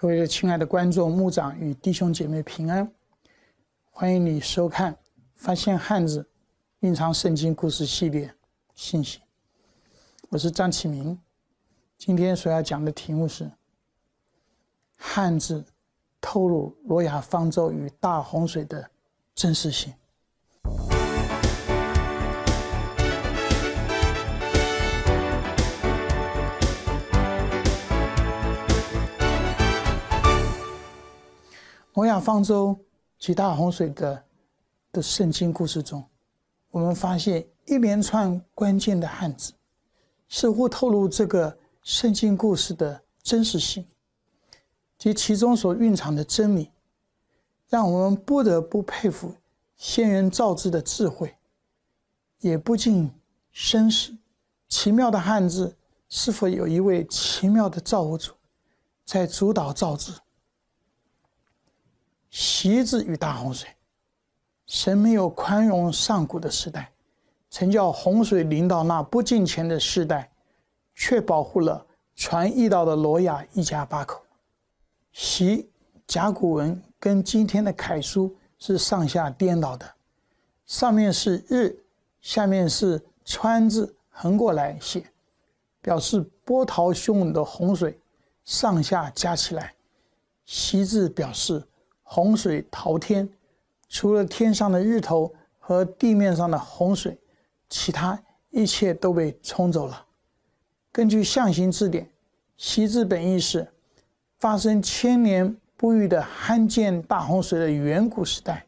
各位亲爱的观众、牧长与弟兄姐妹平安，欢迎你收看《发现汉字、蕴藏圣经故事》系列信息。我是张启明，今天所要讲的题目是：汉字透露罗亚方舟与大洪水的真实性。摩亚方舟、几大洪水的的圣经故事中，我们发现一连串关键的汉字，似乎透露这个圣经故事的真实性及其中所蕴藏的真理，让我们不得不佩服先人造字的智慧，也不禁深思：奇妙的汉字是否有一位奇妙的造物主在主导造字？“席”字与大洪水，神没有宽容上古的时代，曾叫洪水临到那不敬虔的时代，却保护了传异道的罗亚一家八口。席，甲骨文跟今天的楷书是上下颠倒的，上面是日，下面是川字横过来写，表示波涛汹涌的洪水。上下加起来，“席”字表示。洪水滔天，除了天上的日头和地面上的洪水，其他一切都被冲走了。根据《象形字典》，“西”字本意是发生千年不遇的罕见大洪水的远古时代。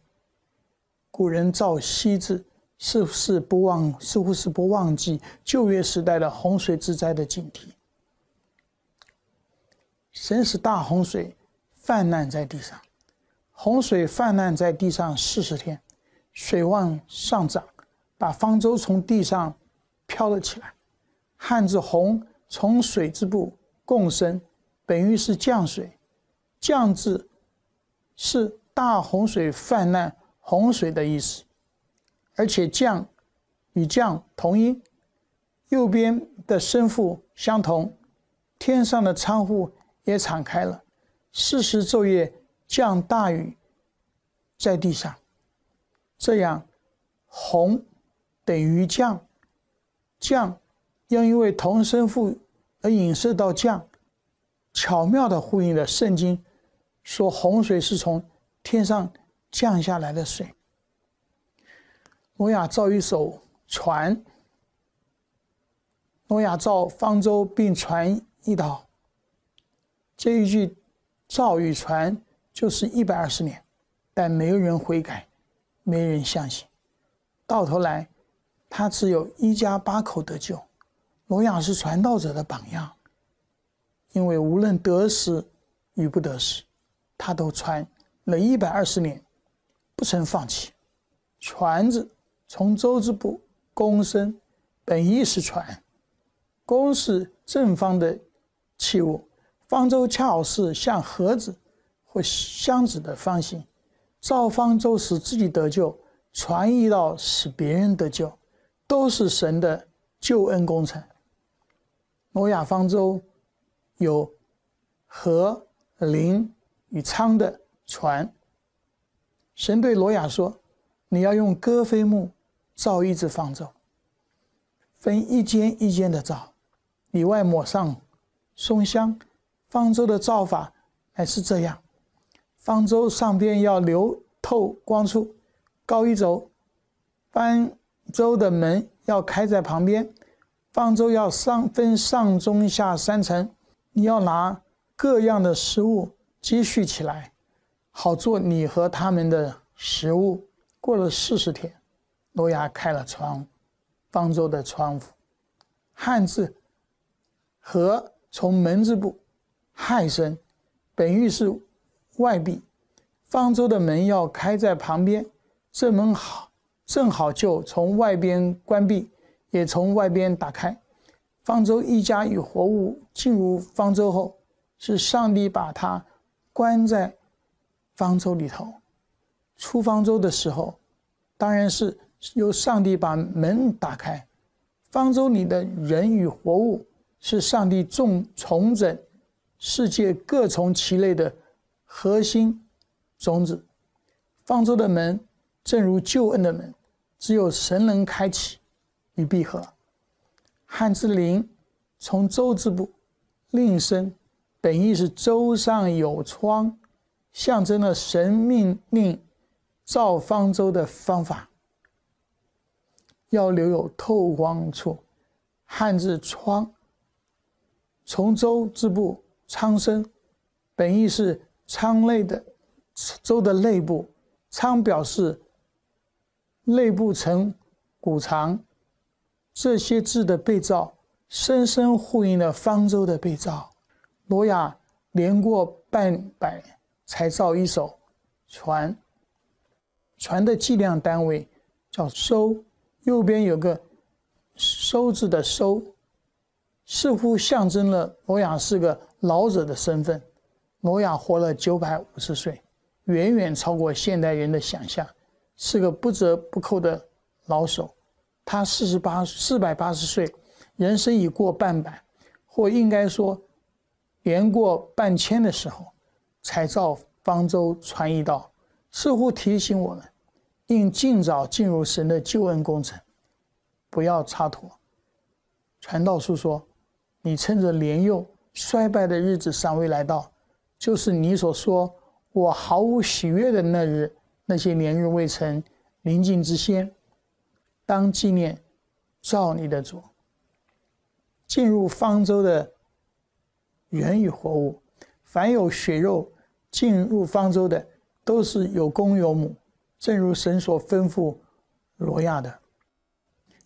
古人造“西”字，似乎是不忘，似乎是不忘记旧约时代的洪水之灾的警惕。神使大洪水泛滥在地上。洪水泛滥在地上四十天，水往上涨，把方舟从地上飘了起来。汉字“洪”从水之部，共生，本意是降水。降字是大洪水泛滥，洪水的意思。而且“降”与“降”同音，右边的声父相同。天上的窗户也敞开了，四十昼夜。降大雨，在地上，这样洪等于降，降又因为同声复而引申到降，巧妙的呼应了圣经说洪水是从天上降下来的水。诺亚造一艘船，诺亚造方舟并船一道。这一句造与船。就是一百二十年，但没有人悔改，没人相信，到头来，他只有一家八口得救。罗雅是传道者的榜样，因为无论得失与不得失，他都传了一百二十年，不曾放弃。传字从舟之部，公身，本意是船。公是正方的器物，方舟恰好是像盒子。或箱子的方形，造方舟使自己得救，传译道使别人得救，都是神的救恩工程。挪亚方舟有和林与仓的船。神对挪亚说：“你要用戈飞木造一只方舟，分一间一间的造，里外抹上松香。方舟的造法还是这样。”方舟上边要留透光处，高一轴；方舟的门要开在旁边。方舟要上分上中下三层，你要拿各样的食物积蓄起来，好做你和他们的食物。过了四十天，诺亚开了窗，方舟的窗户。汉字“和”从门字部，“亥声，本意是。外壁，方舟的门要开在旁边，这门好，正好就从外边关闭，也从外边打开。方舟一家与活物进入方舟后，是上帝把它关在方舟里头。出方舟的时候，当然是由上帝把门打开。方舟里的人与活物是上帝重重整世界各从其类的。核心种子，方舟的门，正如救恩的门，只有神能开启与闭合。汉字“灵”从舟之部，令声，本意是舟上有窗，象征了神命令造方舟的方法，要留有透光处。汉字“窗”从舟之部，苍生，本意是。舱内的舟的内部，舱表示内部呈古长，这些字的被造深深呼应了方舟的被造。罗雅年过半百才造一艘船，船的计量单位叫艘，右边有个艘字的艘，似乎象征了罗雅是个老者的身份。挪亚活了九百五十岁，远远超过现代人的想象，是个不折不扣的老手。他四十八四百八十岁，人生已过半百，或应该说，年过半千的时候，才造方舟传一道，似乎提醒我们，应尽早进入神的救恩工程，不要蹉跎。传道书说：“你趁着年幼衰败的日子尚未来到。”就是你所说，我毫无喜悦的那日，那些年日未成，临近之先，当纪念，造你的主。进入方舟的人与活物，凡有血肉进入方舟的，都是有公有母，正如神所吩咐罗亚的。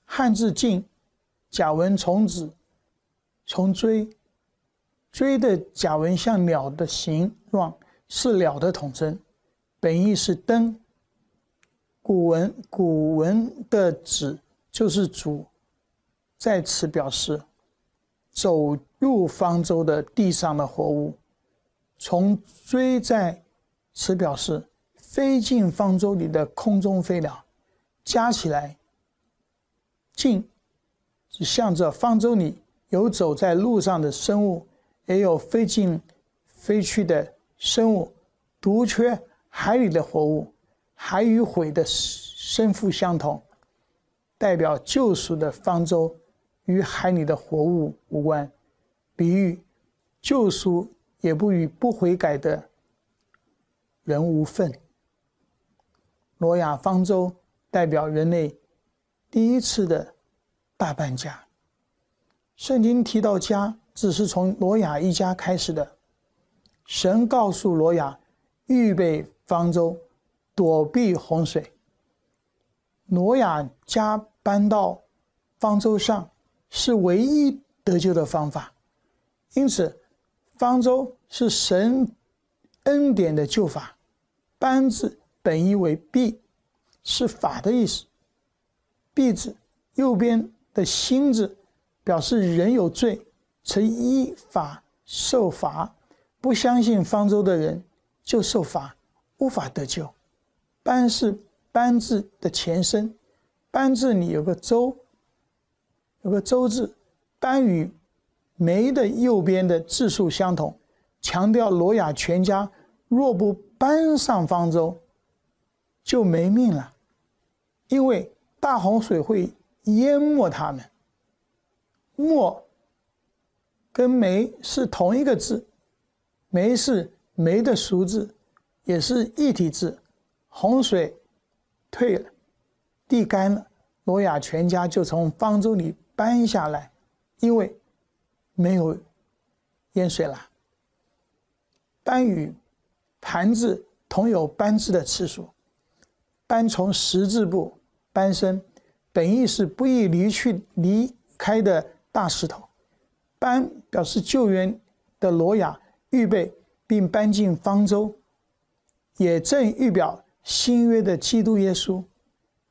汉字“进”，甲文从子，从追。“追”的甲文像鸟的形状，是鸟的统称，本意是登。古文“古文”的“指就是“主”，在此表示走入方舟的地上的活物；从“追”在此表示飞进方舟里的空中飞鸟。加起来，“进”向着方舟里有走在路上的生物。也有飞进、飞去的生物，独缺海里的活物。海与毁的身负相同，代表救赎的方舟与海里的活物无关，比喻救赎也不与不悔改的人无份。挪亚方舟代表人类第一次的大搬家。圣经提到家。只是从罗雅一家开始的。神告诉罗雅，预备方舟，躲避洪水。罗雅家搬到方舟上，是唯一得救的方法。因此，方舟是神恩典的救法。班字本意为必，是法的意思。必字右边的心字，表示人有罪。曾依法受罚，不相信方舟的人就受罚，无法得救。班是班字的前身，班字里有个舟，有个舟字。班与梅的右边的字数相同，强调罗雅全家若不搬上方舟，就没命了，因为大洪水会淹没他们。没。跟梅是同一个字，梅是梅的熟字，也是一体字。洪水退了，地干了，罗雅全家就从方舟里搬下来，因为没有淹水了。搬与盘字同有“搬”字的次数，搬从十字部，搬身，本意是不易离去、离开的大石头。搬表示救援的罗雅预备并搬进方舟，也正预表新约的基督耶稣，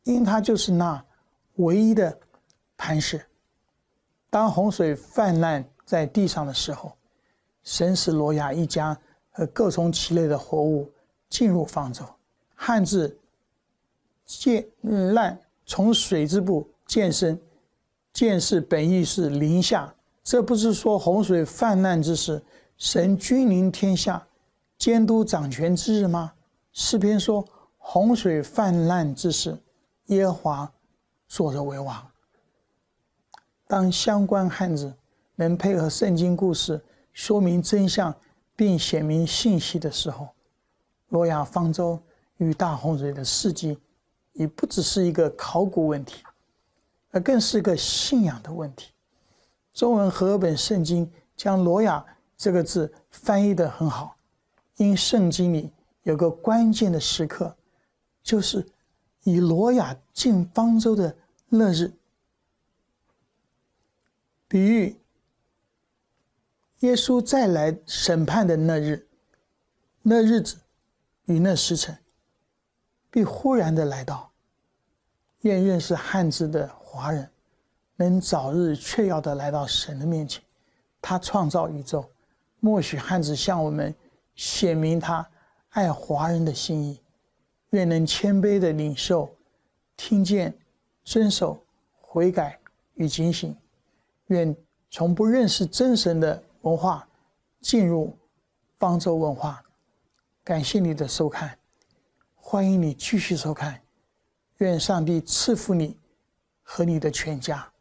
因他就是那唯一的磐石。当洪水泛滥在地上的时候，神使罗雅一家和各从其类的活物进入方舟。汉字“渐滥”从水之部，渐深，渐是本意是林下。这不是说洪水泛滥之时，神君临天下，监督掌权之日吗？诗篇说洪水泛滥之时，耶和华，坐者为王。当相关汉字能配合圣经故事说明真相，并写明信息的时候，诺亚方舟与大洪水的事迹，已不只是一个考古问题，而更是个信仰的问题。中文和本圣经将“挪亚”这个字翻译得很好，因圣经里有个关键的时刻，就是以挪亚进方舟的那日，比喻耶稣再来审判的那日，那日子与那时辰必忽然的来到。愿认识汉字的华人。能早日确要的来到神的面前，他创造宇宙，默许汉子向我们显明他爱华人的心意。愿能谦卑的领受、听见、遵守、悔改与警醒。愿从不认识真神的文化进入方舟文化。感谢你的收看，欢迎你继续收看。愿上帝赐福你和你的全家。